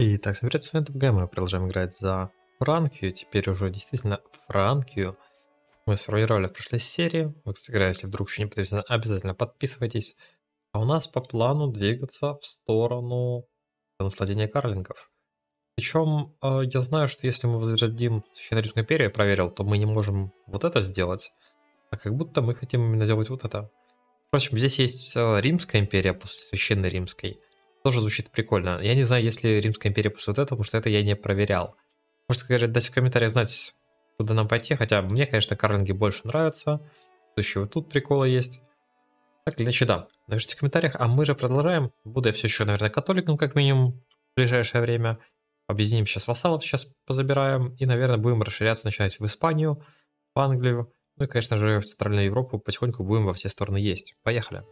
Итак, всем привет, с вами ДПГ, мы продолжаем играть за Франкию, теперь уже действительно Франкию. Мы сформировали в прошлой серии, вы, кстати говоря, если вдруг еще не подписаны, обязательно подписывайтесь. А у нас по плану двигаться в сторону владения карлингов. Причем э, я знаю, что если мы возродим Священное Римское империю, проверил, то мы не можем вот это сделать, а как будто мы хотим именно сделать вот это. Впрочем, здесь есть Римская империя после Священной Римской тоже звучит прикольно. Я не знаю, есть ли Римская империя после вот этого, потому что это я не проверял. Можете, говорят, дать в комментариях знать, куда нам пойти. Хотя мне, конечно, карлинги больше нравятся. Еще вот тут приколы есть. Так или да. Напишите в комментариях, а мы же продолжаем. Буду я все еще, наверное, католиком, как минимум, в ближайшее время. Объединим сейчас вассалов, сейчас позабираем. И, наверное, будем расширяться, начинать в Испанию, в Англию. Ну и, конечно же, в Центральную Европу потихоньку будем во все стороны есть. Поехали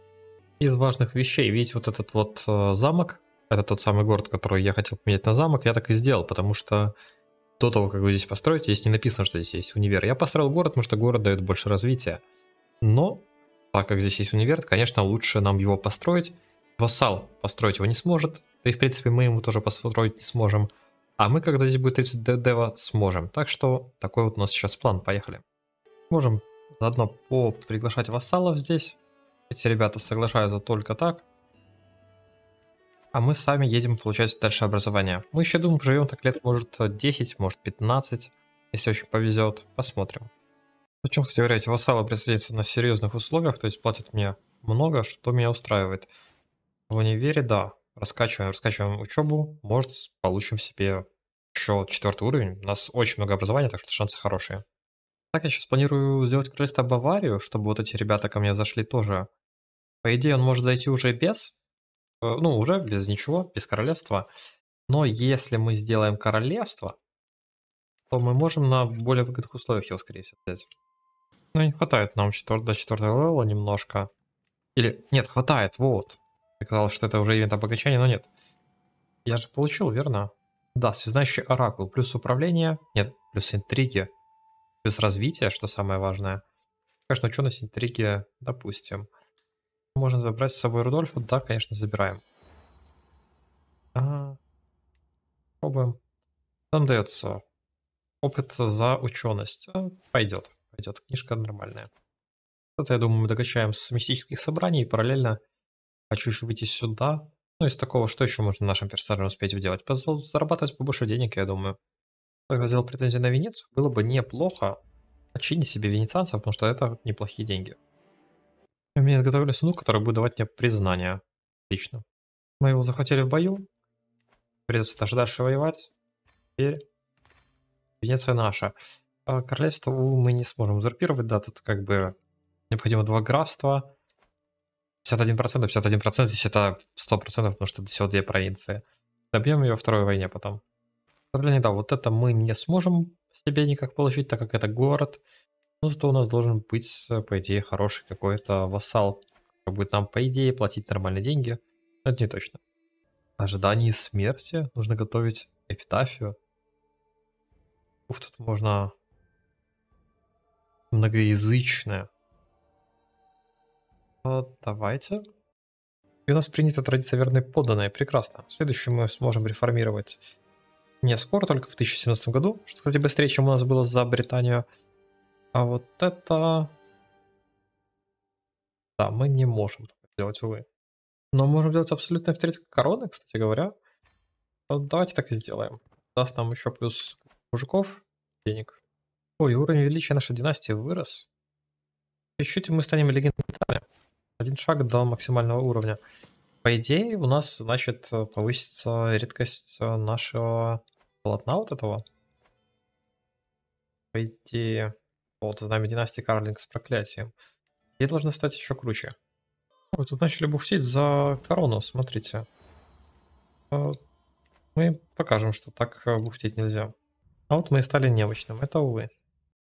из важных вещей. Видите, вот этот вот э, замок, это тот самый город, который я хотел поменять на замок, я так и сделал, потому что до того, как вы здесь построите, здесь не написано, что здесь есть универ. Я построил город, потому что город дает больше развития. Но, так как здесь есть универ, конечно, лучше нам его построить. Вассал построить его не сможет, да и, в принципе, мы ему тоже построить не сможем. А мы, когда здесь будет 30 дева, сможем. Так что такой вот у нас сейчас план, поехали. Можем заодно по приглашать вассалов здесь. Эти ребята соглашаются только так. А мы сами едем получать дальше образование. Мы еще, думаем, живем так лет, может, 10, может, 15, если очень повезет. Посмотрим. Причем, кстати говоря, эти вассалы присоединяются на серьезных условиях, то есть платят мне много, что меня устраивает. В универе, да, раскачиваем, раскачиваем учебу, может, получим себе еще четвертый уровень. У нас очень много образования, так что шансы хорошие. Так, я сейчас планирую сделать королевство Баварию, чтобы вот эти ребята ко мне зашли тоже. По идее, он может зайти уже без, э, ну, уже без ничего, без королевства. Но если мы сделаем королевство, то мы можем на более выгодных условиях его, скорее всего, взять. Ну, не хватает нам четвер... до четвертого левела немножко. Или... Нет, хватает, вот. Мне казалось, что это уже ивент обогащения, но нет. Я же получил, верно? Да, всезнающий оракул. Плюс управление... Нет, плюс интриги плюс развитие, что самое важное. Конечно, ученость, интриги, допустим. Можно забрать с собой Рудольфа? Да, конечно, забираем. А, пробуем. Там дается опыт за ученость. Э, пойдет, пойдет. Книжка нормальная. Это, я думаю, мы докачаем с мистических собраний. И параллельно хочу еще выйти сюда. Ну, из такого, что еще можно нашим персонажам успеть делать? Зарабатывать побольше денег, я думаю развил претензии на Венецию, было бы неплохо отчинить себе венецианцев, потому что это неплохие деньги. У меня изготовили сундук, который будет давать мне признание. Отлично. Мы его захватили в бою. Придется даже дальше воевать. Теперь Венеция наша. А королевство мы не сможем узурпировать, да, тут как бы необходимо два графства. 51%, 51% здесь это 100%, потому что всего две провинции. Добьем ее второй войне потом направление, да, вот это мы не сможем себе никак получить, так как это город. Но ну, зато у нас должен быть, э, по идее, хороший какой-то вассал, который будет нам, по идее, платить нормальные деньги. Но это не точно. Ожидание смерти нужно готовить эпитафию. Уф, тут можно... Многоязычное. Вот, давайте. И у нас принята традиция верной подданной. Прекрасно. Следующую мы сможем реформировать не, скоро, только в 2017 году. Что, кстати, быстрее, чем у нас было за Британию. А вот это... Да, мы не можем сделать, увы. Но можем сделать абсолютно авторитет короны, кстати говоря. Ну, давайте так и сделаем. Даст нам еще плюс мужиков, денег. Ой, уровень величия нашей династии вырос. Чуть-чуть мы станем легендарными. Один шаг до максимального уровня. По идее, у нас, значит, э, повысится редкость э, нашего полотна вот этого. По идее... Вот, за нами династия Карлинг с проклятием. Ей должно стать еще круче. Ой, тут начали бухтеть за корону, смотрите. Э, мы покажем, что так бухтеть нельзя. А вот мы и стали необычным, это увы.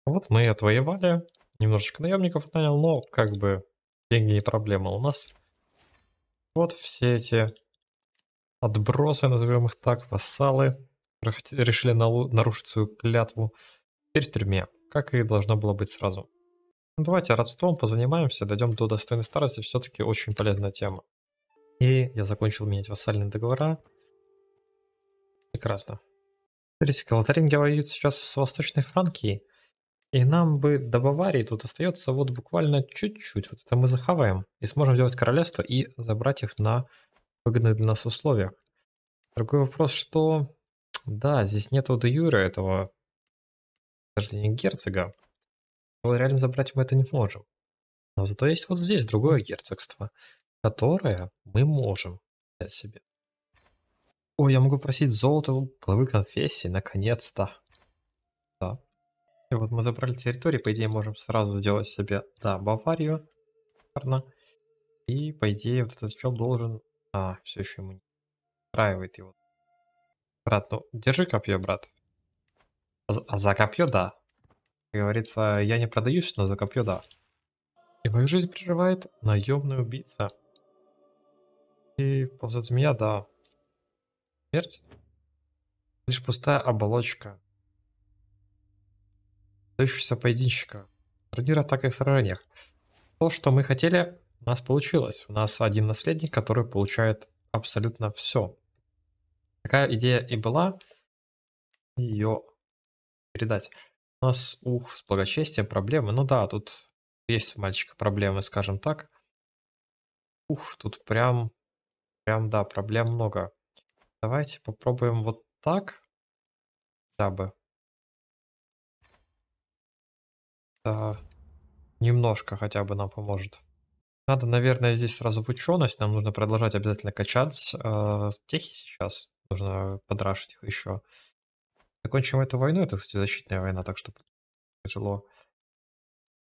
Вот мы отвоевали. Немножечко наемников нанял, но как бы деньги не проблема. У нас вот все эти отбросы, назовем их так, вассалы, решили нарушить свою клятву, теперь в тюрьме, как и должно было быть сразу. Ну, давайте родством позанимаемся, дойдем до достойной старости, все-таки очень полезная тема. И я закончил менять вассальные договора. Прекрасно. Смотрите, Калатаринги воюют сейчас с Восточной Франкией. И нам бы до Баварии тут остается вот буквально чуть-чуть. Вот это мы захаваем. И сможем сделать королевство и забрать их на выгодных для нас условиях. Другой вопрос, что... Да, здесь нету де юра этого... Подожди, не герцога. Но реально забрать мы это не можем. Но зато есть вот здесь другое герцогство, которое мы можем взять себе. Ой, я могу просить золото главы конфессии, наконец-то. И вот мы забрали территорию, по идее можем сразу сделать себе, да, Баварию. Верно. И, по идее, вот этот чел должен... А, все еще ему не устраивает его. Брат, ну, держи копье, брат. А за, а за копье, да. Как говорится, я не продаюсь, но за копье, да. И мою жизнь прерывает наемный убийца. И ползет змея, да. Смерть. Лишь пустая оболочка остающихся поединщика. Турнира, атак и сражениях. То, что мы хотели, у нас получилось. У нас один наследник, который получает абсолютно все. Такая идея и была. Ее передать. У нас, ух, с благочестием проблемы. Ну да, тут есть у мальчика проблемы, скажем так. Ух, тут прям, прям, да, проблем много. Давайте попробуем вот так. Да бы. Это немножко хотя бы нам поможет. Надо, наверное, здесь сразу в ученость. Нам нужно продолжать обязательно качать. Э, техи сейчас. Нужно подрашить их еще. Закончим эту войну. Это, кстати, защитная война, так что тяжело.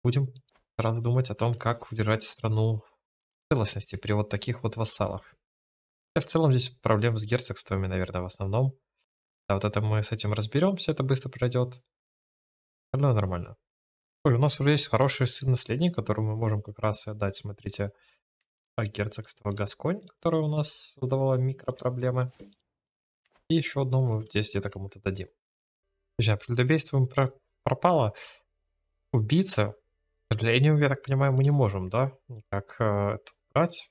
Будем сразу думать о том, как удержать страну в целостности при вот таких вот вассалах. И в целом здесь проблем с герцогствами, наверное, в основном. Да, вот это мы с этим разберемся, это быстро пройдет. Остальное нормально. Ой, у нас уже есть хороший сын-наследник, которому мы можем как раз и отдать, смотрите, а, герцогство Гасконь, которое у нас создавало микропроблемы. И еще одно мы здесь где-то кому-то дадим. Друзья, предубийство про пропало. Убийца, к сожалению, я так понимаю, мы не можем, да, никак э, это убрать.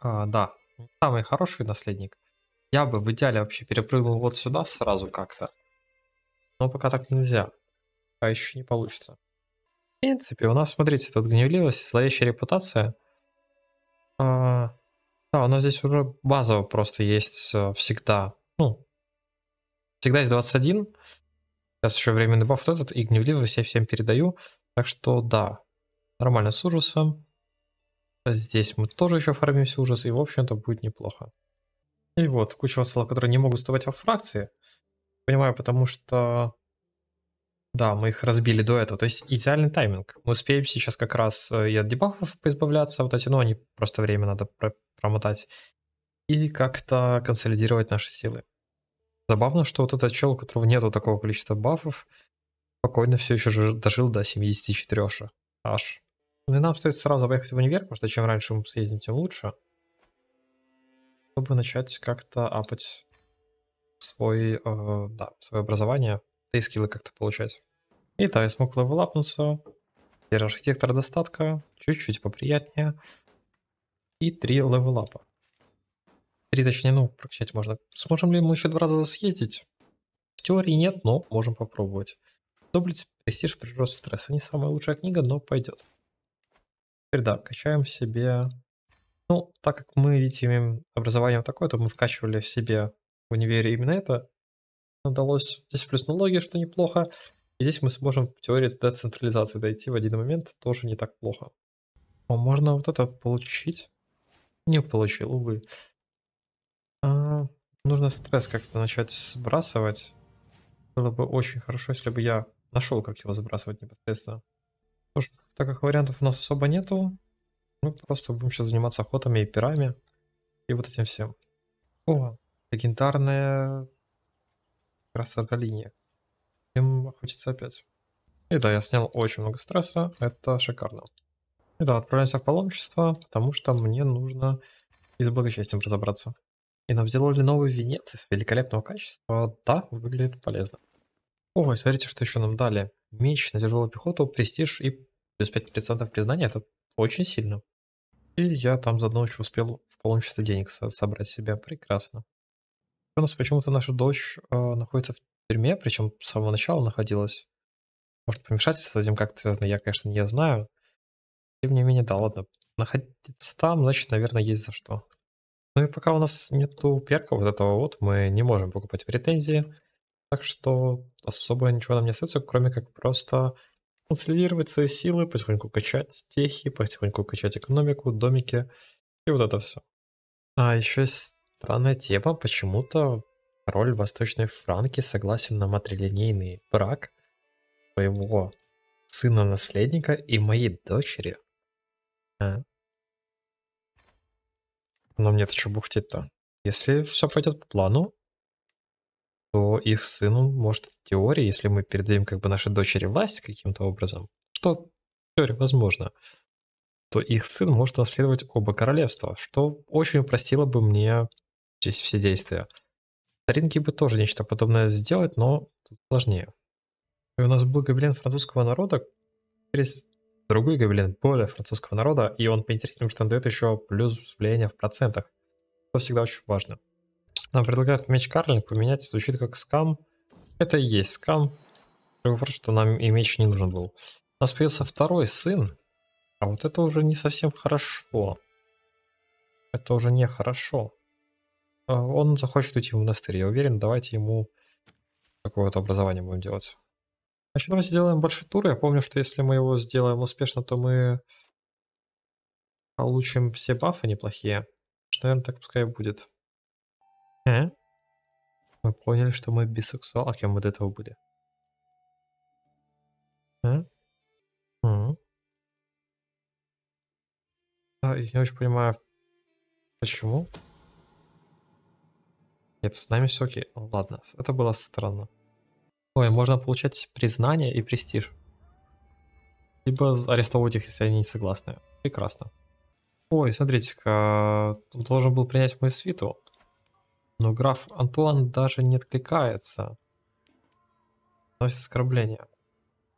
А, да, самый хороший наследник. Я бы в идеале вообще перепрыгнул вот сюда сразу как-то. Но пока так нельзя а еще не получится. В принципе, у нас, смотрите, тут гневливость, зловещая репутация. А, да, у нас здесь уже базово просто есть э, всегда. Ну, всегда есть 21. Сейчас еще временный баф вот этот, и гневливость я всем передаю. Так что да, нормально с ужасом. Здесь мы тоже еще фармимся ужас, и в общем-то будет неплохо. И вот, куча вассалов, которые не могут вставать во фракции. Понимаю, потому что да, мы их разбили до этого. То есть идеальный тайминг. Мы успеем сейчас как раз э, и от дебафов поизбавляться, вот эти, ну, они просто время надо про промотать. И как-то консолидировать наши силы. Забавно, что вот этот чел, у которого нету такого количества бафов, спокойно все еще дожил до 74 аж. Ну и нам стоит сразу поехать в универ, потому что чем раньше мы съездим, тем лучше. Чтобы начать как-то апать свой, э, да, свое образование, да и скиллы как-то получать. Итак, смог левелапнуться. Теперь архитектор достатка. Чуть-чуть поприятнее. И три левелапа. Три, точнее, ну, прокачать можно. Сможем ли мы еще два раза съездить? В теории нет, но можем попробовать. Доблесть, престиж, прирост стресса. Не самая лучшая книга, но пойдет. Теперь да, качаем себе... Ну, так как мы, видите, имеем образование такое, то мы вкачивали в себе в универе именно это. Удалось. Здесь плюс налоги, что неплохо. И здесь мы сможем в теории до централизации дойти в один момент, тоже не так плохо. О, можно вот это получить? Не получил, увы. А, нужно стресс как-то начать сбрасывать. Было бы очень хорошо, если бы я нашел, как его сбрасывать непосредственно. Потому что, так как вариантов у нас особо нету, мы просто будем сейчас заниматься охотами и пирами. И вот этим всем. О, легендарная красота линия им хочется опять. И да, я снял очень много стресса, это шикарно. И да, отправляемся в паломничество, потому что мне нужно и с благочестием разобраться. И нам сделали новый венец из великолепного качества, да, выглядит полезно. Ой, смотрите, что еще нам дали. Меч на тяжелую пехоту, престиж и плюс 5% признания, это очень сильно. И я там за одну ночь успел в паломничестве денег собрать себе, прекрасно. У нас почему-то наша дочь э, находится в тюрьме, причем с самого начала находилась. Может, помешать с этим как-то связано, я, конечно, не знаю. Тем не менее, да, ладно. Находиться там, значит, наверное, есть за что. Ну и пока у нас нету перка вот этого вот, мы не можем покупать претензии. Так что особо ничего нам не остается, кроме как просто консолидировать свои силы, потихоньку качать техи, потихоньку качать экономику, домики и вот это все. А еще есть странная тема, почему-то король Восточной Франки согласен на матрилинейный брак своего сына-наследника и моей дочери. А. Но мне-то что бухтеть-то? Если все пойдет по плану, то их сыну может в теории, если мы передаем как бы нашей дочери власть каким-то образом, что в теории возможно, то их сын может наследовать оба королевства, что очень упростило бы мне здесь все действия. Старинки бы тоже нечто подобное сделать, но тут сложнее. И у нас был гобелен французского народа через другой гобелен более французского народа, и он поинтереснее, что он дает еще плюс влияние в процентах, что всегда очень важно. Нам предлагают меч Карлин поменять, звучит как скам. Это и есть скам. вопрос, что нам и меч не нужен был. У нас появился второй сын, а вот это уже не совсем хорошо. Это уже не хорошо. Э, он захочет уйти в монастырь, я уверен, давайте ему такое вот образование будем делать. Значит, давайте сделаем больше тура. Я помню, что если мы его сделаем успешно, то мы получим все бафы неплохие. что Наверное, так пускай будет. Э? Мы поняли, что мы бисексуал, а кем мы до этого были? Э? Угу. Я не очень понимаю, почему. Нет, с нами все окей. Ладно, это было странно. Ой, можно получать признание и престиж. Либо арестовывать их, если они не согласны. Прекрасно. Ой, смотрите-ка, должен был принять мою свиту. Но граф Антуан даже не откликается. Носит оскорбление.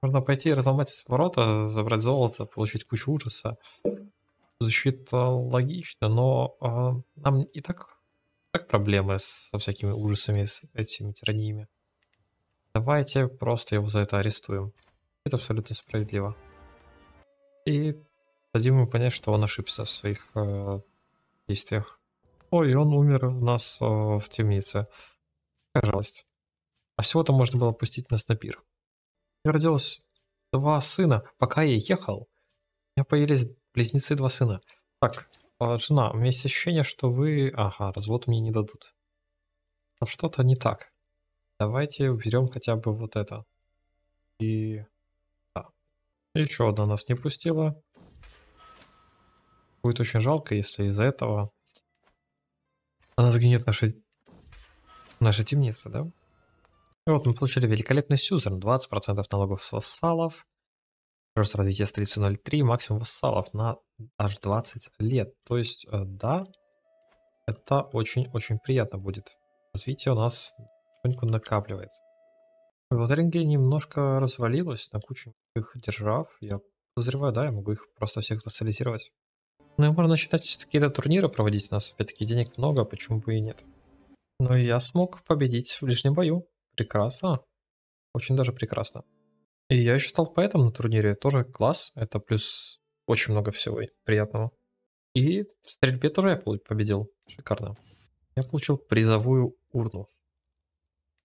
Можно пойти разломать ворота, забрать золото, получить кучу ужаса. Звучит э, логично, но э, нам и так так проблемы со всякими ужасами, с этими тираниями. Давайте просто его за это арестуем. Это абсолютно справедливо. И дадим ему понять, что он ошибся в своих э, действиях. Ой, он умер у нас э, в темнице. Какая А всего-то можно было пустить нас на пир. Я родилась два сына, пока я ехал. У меня появились близнецы два сына. Так, а, жена, у меня есть ощущение, что вы... Ага, развод мне не дадут. Но что-то не так. Давайте уберем хотя бы вот это. И... Да. Еще одна нас не пустила. Будет очень жалко, если из-за этого... Она сгинет наши... Наши темницы, да? И вот мы получили великолепный сюзерн. 20% налогов сосалов. Рост развития столицы 0.3, максимум вассалов на аж 20 лет. То есть, э, да, это очень-очень приятно будет. Развитие у нас потихоньку накапливается. Волтеринге немножко развалилось на кучу их держав. Я подозреваю, да, я могу их просто всех социализировать. Ну и можно считать, какие-то турниры проводить. У нас опять-таки денег много, почему бы и нет. Но ну я смог победить в ближнем бою. Прекрасно. Очень даже прекрасно. И я еще стал поэтом на турнире. Тоже класс. Это плюс очень много всего приятного. И в стрельбе тоже я победил. Шикарно. Я получил призовую урну.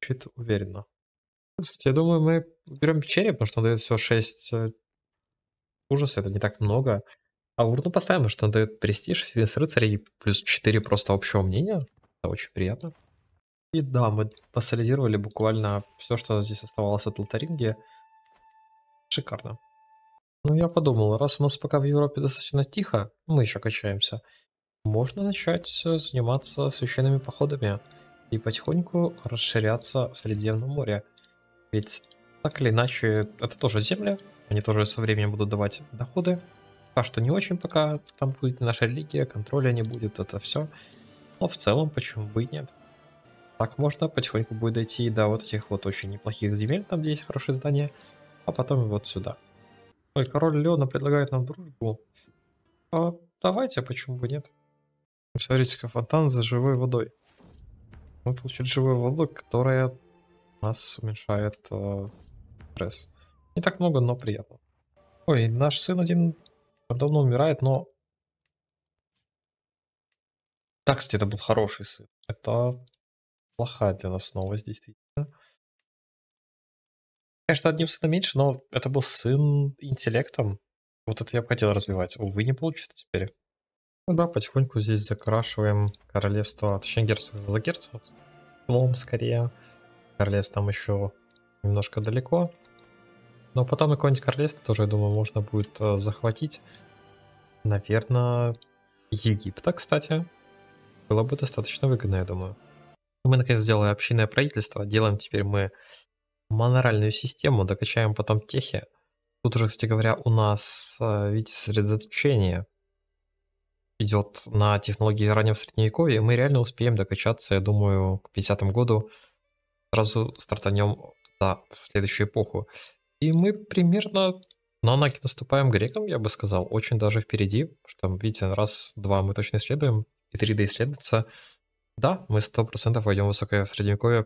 Чит уверенно. Кстати, я думаю, мы берем череп, потому что он дает всего 6 э, ужаса, это не так много. А урну поставим, потому что он дает престиж, фитнес рыцарей, плюс 4 просто общего мнения. Это очень приятно. И да, мы посолидировали буквально все, что здесь оставалось от лотаринги. Шикарно. Ну, я подумал, раз у нас пока в Европе достаточно тихо, мы еще качаемся, можно начать заниматься священными походами и потихоньку расширяться в Средиземном море. Ведь так или иначе, это тоже земля, они тоже со временем будут давать доходы. Пока что не очень, пока там будет наша религия, контроля не будет, это все. Но в целом, почему бы и нет. Так можно потихоньку будет дойти до вот этих вот очень неплохих земель, там где есть хорошие здания а потом вот сюда. Ой, король Леона предлагает нам дружбу. А давайте, почему бы нет? Смотрите-ка, фонтан за живой водой. Мы получили живую воду, которая нас уменьшает э, стресс. Не так много, но приятно. Ой, наш сын один давно умирает, но... Так, кстати, это был хороший сын. Это плохая для нас новость, действительно. Конечно, одним сыном меньше, но это был сын интеллектом. Вот это я бы хотел развивать. Увы, не получится теперь. Ну да, потихоньку здесь закрашиваем королевство, от Шенгерса до герцогством, Лом скорее. Королевство там еще немножко далеко. Но потом на какое-нибудь королевство тоже, я думаю, можно будет э, захватить. Наверное, Египта, кстати. Было бы достаточно выгодно, я думаю. Мы, наконец, сделали общинное правительство. Делаем теперь мы моноральную систему, докачаем потом техи. Тут уже, кстати говоря, у нас, э, видите, сосредоточение идет на технологии раннего средневековья, и мы реально успеем докачаться, я думаю, к 50 году сразу стартанем туда, в следующую эпоху. И мы примерно на наки наступаем грекам, я бы сказал, очень даже впереди, что, видите, раз-два мы точно исследуем, и 3D исследуется. Да, мы 100% войдем в высокое средневековье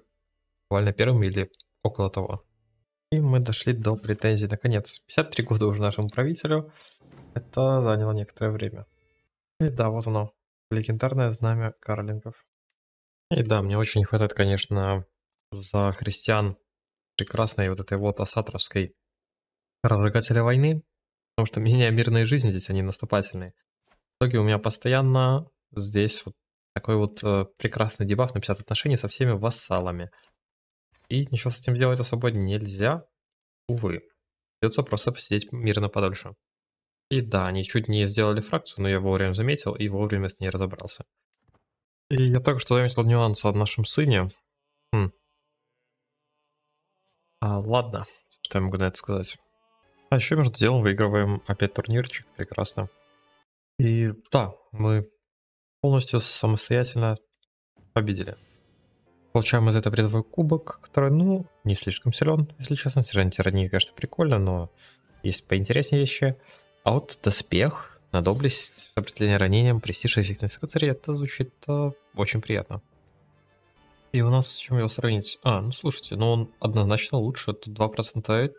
буквально первым или около того. И мы дошли до претензий наконец. 53 года уже нашему правителю. Это заняло некоторое время. И да, вот оно. Легендарное знамя Карлингов. И да, мне очень не хватает, конечно, за христиан прекрасной вот этой вот осатровской разрыгателя войны. Потому что меня мирная жизни здесь, они наступательные. В итоге у меня постоянно здесь вот такой вот э, прекрасный дебаф на 50 отношений со всеми вассалами. И ничего с этим делать особо нельзя, увы. Придется просто посидеть мирно подольше. И да, они чуть не сделали фракцию, но я вовремя заметил и вовремя с ней разобрался. И я только что заметил нюанс о нашем сыне. Хм. А, ладно, что я могу на это сказать. А еще между делом выигрываем опять турнирчик, прекрасно. И да, мы полностью самостоятельно победили. Получаем из этого рядовой кубок, который, ну, не слишком силен, если честно. Все Сержант тирании, конечно, прикольно, но есть поинтереснее вещи. А вот доспех на доблесть, сопротивление ранениям, престиж и эффективность рыцарей, это звучит э, очень приятно. И у нас с чем его сравнить? А, ну слушайте, ну он однозначно лучше, тут 2%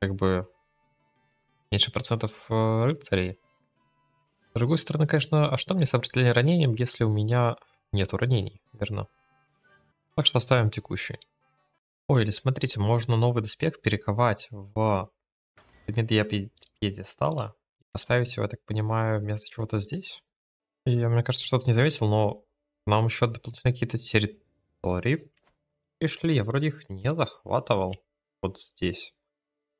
как бы меньше процентов э, рыцарей. С другой стороны, конечно, а что мне сопротивление ранением, если у меня нету ранений, верно? Так что оставим текущий. Ой, или смотрите, можно новый доспех перековать в предмет пьедестала. Поставить его, я так понимаю, вместо чего-то здесь. И мне кажется, что-то не заметил, но нам еще дополнительно какие-то территории пришли. Я вроде их не захватывал вот здесь.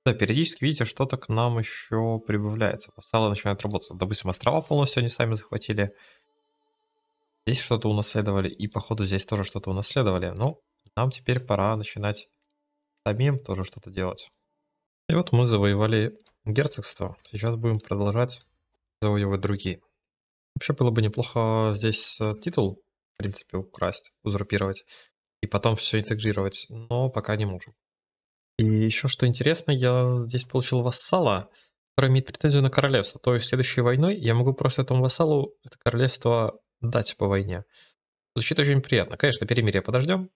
Да, периодически, видите, что-то к нам еще прибавляется. Поставлы начинает работать. Допустим, острова полностью они сами захватили. Здесь что-то унаследовали, и походу здесь тоже что-то унаследовали. Ну, нам теперь пора начинать самим тоже что-то делать. И вот мы завоевали герцогство. Сейчас будем продолжать завоевывать другие. Вообще было бы неплохо здесь э, титул, в принципе, украсть, узурпировать. И потом все интегрировать, но пока не можем. И еще что интересно, я здесь получил вассала, который имеет претензию на королевство. То есть следующей войной я могу просто этому вассалу это королевство дать типа, по войне. Звучит очень приятно. Конечно, перемирие подождем,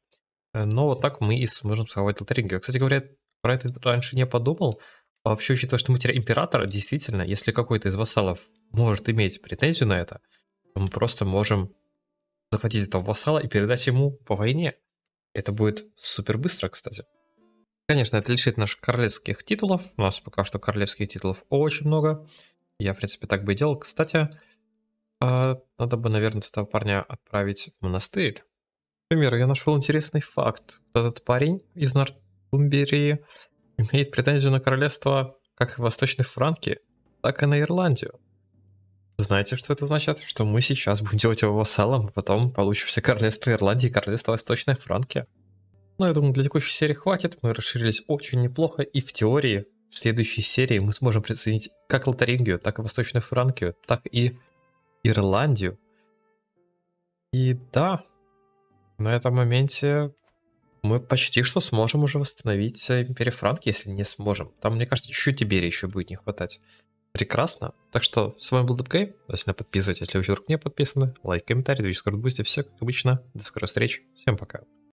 э, но вот так мы и сможем сховать Лотарингию. Кстати говоря, про это раньше не подумал. А вообще, учитывая, что мы теряем императора, действительно, если какой-то из вассалов может иметь претензию на это, то мы просто можем захватить этого вассала и передать ему по войне. Это будет супер быстро, кстати. Конечно, это лишит наших королевских титулов. У нас пока что королевских титулов очень много. Я, в принципе, так бы и делал. Кстати, а, надо бы, наверное, этого парня отправить в монастырь. Например, я нашел интересный факт. Этот парень из Нортумберии имеет претензию на королевство как в Восточной франки, так и на Ирландию. Знаете, что это значит? Что мы сейчас будем делать его вассалом, а потом получим все королевство Ирландии и королевство Восточной Франки. Но я думаю, для текущей серии хватит, мы расширились очень неплохо, и в теории в следующей серии мы сможем присоединить как Лотарингию, так и Восточную Франкию, так и Ирландию. И да, на этом моменте мы почти что сможем уже восстановить э, империю Франки, если не сможем. Там, мне кажется, чуть-чуть Иберии еще будет не хватать. Прекрасно. Так что, с вами был Дубгейм. Обязательно подписывайтесь, если вы еще вдруг не подписаны. Лайк, комментарий, движки, бусти. Все как обычно. До скорой встречи. Всем пока.